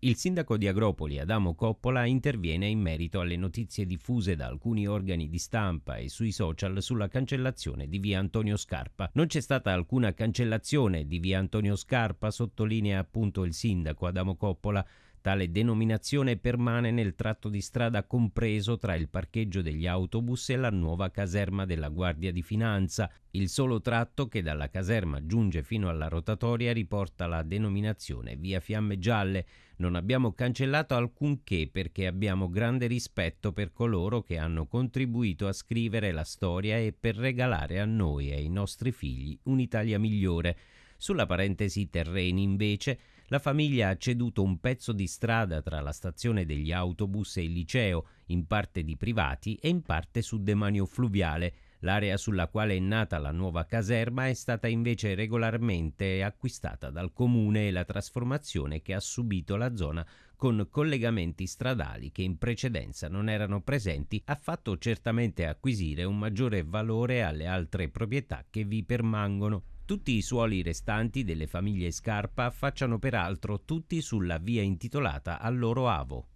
Il sindaco di Agropoli, Adamo Coppola, interviene in merito alle notizie diffuse da alcuni organi di stampa e sui social sulla cancellazione di via Antonio Scarpa. Non c'è stata alcuna cancellazione di via Antonio Scarpa, sottolinea appunto il sindaco Adamo Coppola Tale denominazione permane nel tratto di strada compreso tra il parcheggio degli autobus e la nuova caserma della Guardia di Finanza. Il solo tratto che dalla caserma giunge fino alla rotatoria riporta la denominazione Via Fiamme Gialle. Non abbiamo cancellato alcunché perché abbiamo grande rispetto per coloro che hanno contribuito a scrivere la storia e per regalare a noi e ai nostri figli un'Italia migliore. Sulla parentesi terreni, invece, la famiglia ha ceduto un pezzo di strada tra la stazione degli autobus e il liceo, in parte di privati e in parte su demanio fluviale. L'area sulla quale è nata la nuova caserma è stata invece regolarmente acquistata dal comune e la trasformazione che ha subito la zona con collegamenti stradali che in precedenza non erano presenti ha fatto certamente acquisire un maggiore valore alle altre proprietà che vi permangono. Tutti i suoli restanti delle famiglie Scarpa affacciano peraltro tutti sulla via intitolata al loro avo.